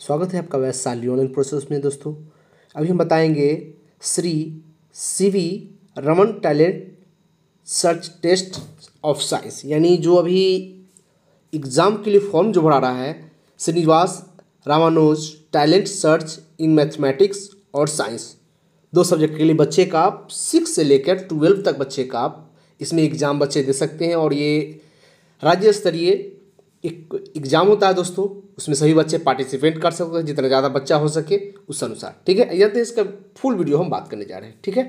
स्वागत है आपका वैशाली ऑनलाइन प्रोसेस में दोस्तों अभी हम बताएंगे Shri C V Raman talent search test of science यानी जो अभी एग्ज़ाम के लिए फॉर्म जो भरा रहा है Srinivasa Ramanuja talent search in mathematics और साइंस दो सब्जेक्ट के लिए बच्चे का आप सिक्स से लेकर ट्वेल्व तक बच्चे का आप इसमें एग्ज़ाम बच्चे दे सकते हैं और ये राज्य स्तरीय एक एग्ज़ाम होता है दोस्तों उसमें सभी बच्चे पार्टिसिपेट कर सकते हैं जितना ज़्यादा बच्चा हो सके उस अनुसार ठीक है यदि तो इसका फुल वीडियो हम बात करने जा रहे हैं ठीक है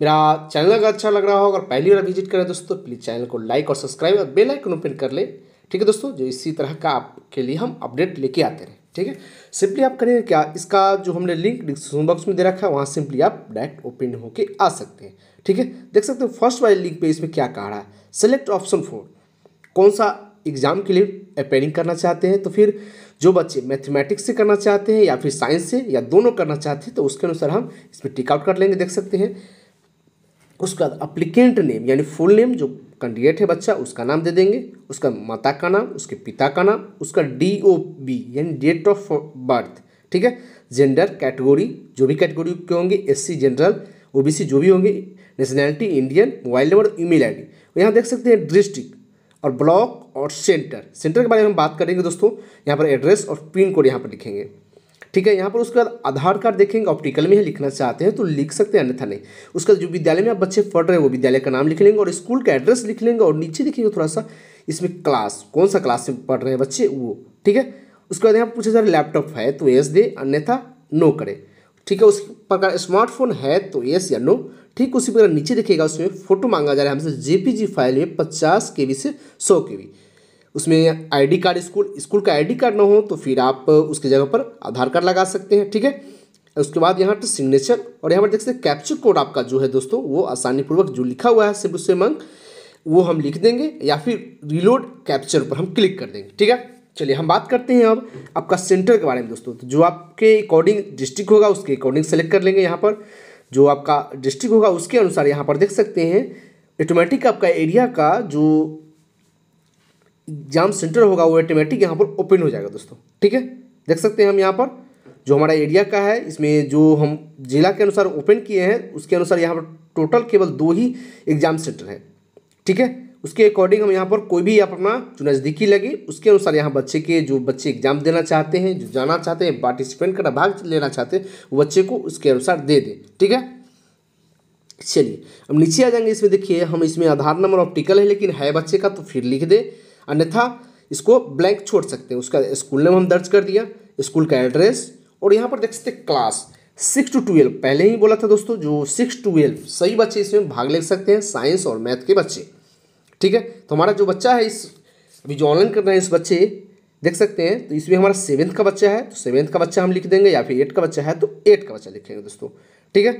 मेरा चैनल अगर अच्छा लग रहा हो अगर पहली बार विजिट करें दोस्तों प्लीज़ चैनल को लाइक और सब्सक्राइब और बेल आइकन ओपन कर ले ठीक है दोस्तों जो इसी तरह का आपके लिए हम अपडेट लेके आते रहे ठीक है सिंपली आप करेंगे क्या इसका जो हमने लिंक डिस्क्रिप्शन बॉक्स में दे रखा है वहाँ सिंपली आप डायरेक्ट ओपन होकर आ सकते हैं ठीक है देख सकते हो फर्स्ट वाले लिंक पे इसमें क्या कह रहा है सेलेक्ट ऑप्शन फोर कौन सा एग्ज़ाम के लिए अपेयरिंग करना चाहते हैं तो फिर जो बच्चे मैथमेटिक्स से करना चाहते हैं या फिर साइंस से या दोनों करना चाहते हैं तो उसके अनुसार हम इसमें टिकआउट कर लेंगे देख सकते हैं उसके बाद अप्लीकेंट नेम यानी फुल नेम जो कैंडिडेट है बच्चा उसका नाम दे देंगे उसका माता का नाम उसके पिता का नाम उसका डी ओ बी यानी डेट ऑफ बर्थ ठीक है जेंडर कैटेगोरी जो भी कैटेगोरी के होंगे S C general O B C जो भी होंगे nationality Indian mobile number email I D यहाँ देख सकते हैं डिस्ट्रिक्ट और ब्लॉक और सेंटर सेंटर के बारे में हम बात करेंगे दोस्तों यहाँ पर एड्रेस और पिन कोड यहाँ पर लिखेंगे ठीक है यहाँ पर उसके बाद आधार कार्ड देखेंगे ऑप्टिकल में ही लिखना चाहते हैं तो लिख सकते हैं अन्यथा नहीं उसके बाद जो विद्यालय में आप बच्चे पढ़ रहे हैं वो विद्यालय का नाम लिख लेंगे और स्कूल का एड्रेस लिख लेंगे और नीचे लिखेंगे थोड़ा सा इसमें क्लास कौन सा क्लास में पढ़ रहे हैं बच्चे वो ठीक है उसके बाद यहाँ पूछा जा रहा लैपटॉप है तो एस दे अन्यथा नो करें ठीक है उस प्रकार स्मार्टफोन है तो यस या नो ठीक उसी प्रकार नीचे देखिएगा उसमें फोटो मांगा जा रहा है हमसे जेपीजी फाइल में पचास के से सौ के उसमें आईडी कार्ड स्कूल स्कूल का आईडी कार्ड ना हो तो फिर आप उसके जगह पर आधार कार्ड लगा सकते हैं ठीक है उसके बाद यहाँ पर सिग्नेचर और यहाँ पर देख सकते हैं कैप्चर कोड आपका जो है दोस्तों वो आसानीपूर्वक जो लिखा हुआ है सिर्फ उससे मंग वो हम लिख देंगे या फिर रिलोड कैप्चर पर हम क्लिक कर देंगे ठीक है चलिए हम बात करते हैं अब आपका सेंटर के बारे में दोस्तों तो जो आपके अकॉर्डिंग डिस्ट्रिक्ट होगा उसके अकॉर्डिंग सेलेक्ट कर लेंगे यहाँ पर जो आपका डिस्ट्रिक्ट होगा उसके अनुसार यहाँ पर देख सकते हैं ऑटोमेटिक आपका एरिया का जो एग्जाम सेंटर होगा वो ऑटोमेटिक यहाँ पर ओपन हो जाएगा दोस्तों ठीक है देख सकते हैं हम यहाँ पर जो हमारा एरिया का है इसमें जो हम जिला के अनुसार ओपन किए हैं उसके अनुसार यहाँ पर टोटल केवल दो ही एग्जाम सेंटर है ठीक है उसके अकॉर्डिंग हम यहाँ पर कोई भी आप अपना जो नज़दीकी लगे उसके अनुसार यहाँ बच्चे के जो बच्चे एग्जाम देना चाहते हैं जो जाना चाहते हैं पार्टिसिपेंट करना भाग लेना चाहते हैं बच्चे को उसके अनुसार दे दें ठीक है चलिए अब नीचे आ जाएंगे इसमें देखिए हम इसमें आधार नंबर ऑप्टिकल है लेकिन है बच्चे का तो फिर लिख दे अन्यथा इसको ब्लैंक छोड़ सकते हैं उसका स्कूल नेम हम दर्ज कर दिया स्कूल का एड्रेस और यहाँ पर देख सकते क्लास सिक्स टू ट्वेल्व पहले ही बोला था दोस्तों जो सिक्स टू ट्वेल्व सही बच्चे इसमें भाग ले सकते हैं साइंस और मैथ के बच्चे ठीक है तो हमारा जो बच्चा है इस अभी जो ऑनलाइन कर रहे हैं इस बच्चे देख सकते हैं तो इसमें हमारा सेवन्थ का बच्चा है तो सेवन्थ का बच्चा हम लिख देंगे या फिर एट का बच्चा है तो एट का बच्चा लिखेंगे दोस्तों ठीक है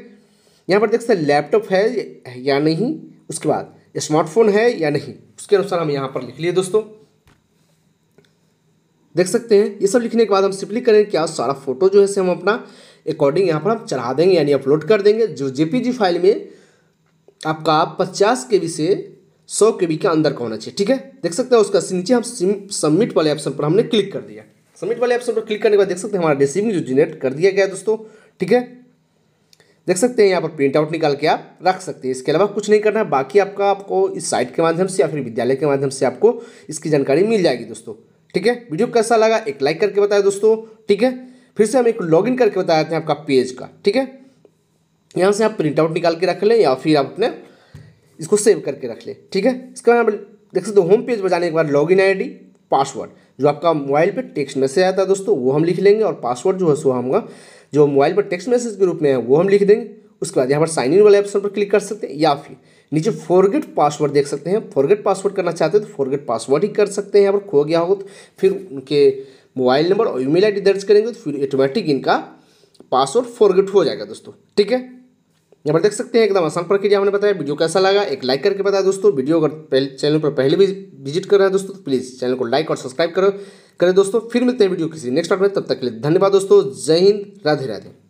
यहाँ पर देख सकते हैं लैपटॉप है या नहीं उसके बाद स्मार्टफोन है या नहीं उसके अनुसार हम यहाँ पर लिख लिए दोस्तों देख सकते हैं ये सब लिखने के बाद हम सिंपली करेंगे क्या सारा फोटो जो है से हम अपना अकॉर्डिंग यहाँ पर हम चढ़ा देंगे यानी अपलोड कर देंगे जो जेपीजी फाइल में आपका पचास के से सौ के बी के अंदर का होना चाहिए ठीक है देख सकते हैं उसका नीचे हम सबमिट वाले ऑप्शन पर हमने क्लिक कर दिया सबमिट वाले ऑप्शन पर क्लिक करने के बाद देख सकते हैं हमारा रेसिविंग जो जनरेट कर दिया गया है दोस्तों ठीक है देख सकते हैं यहाँ पर प्रिंट आउट निकाल के आप रख सकते हैं इसके अलावा कुछ नहीं करना है बाकी आपका आपको इस साइट के माध्यम से या फिर विद्यालय के माध्यम से आपको इसकी जानकारी मिल जाएगी दोस्तों ठीक है वीडियो कैसा लगा एक लाइक करके बताया दोस्तों ठीक है फिर से हम एक लॉगिन करके बताते हैं आपका पेज का ठीक है यहाँ से आप प्रिंट आउट निकाल के रख लें या फिर आप अपने इसको सेव करके रख ले ठीक है इसके बाद देख सकते हो होम पेज पर जाने के बाद लॉग इन पासवर्ड जो आपका मोबाइल पर टेक्स्ट मैसेज आता है दोस्तों वो हम लिख लेंगे और पासवर्ड जो है सो हम जो मोबाइल पर टेक्स्ट मैसेज के रूप में है वो हम लिख देंगे उसके बाद यहाँ पर साइन इन वाले ऑप्शन पर क्लिक कर सकते हैं या फिर नीचे फॉरगेट पासवर्ड देख सकते हैं फॉरगेट पासवर्ड करना चाहते हैं तो फॉरगेट पासवर्ड ही कर सकते हैं यहाँ पर खो गया हो तो फिर उनके मोबाइल नंबर और ईमेल आईडी दर्ज करेंगे तो फिर ऑटोमेटिक इनका पासवर्ड फॉरगेट हो जाएगा दोस्तों ठीक है यहाँ पर देख सकते हैं एकदम आसान प्रक्रिया हमने बताया वीडियो कैसा लगा एक लाइक करके बताया दोस्तों वीडियो अगर चैनल पर पहले भी विजिट कर रहे हैं दोस्तों तो प्लीज़ चैनल को लाइक और सब्सक्राइब करो करें दोस्तों फिर मिलते हैं वीडियो किसी नेक्स्ट पार्ट में तब तक के लिए धन्यवाद दोस्तों जय हिंद राधे राधे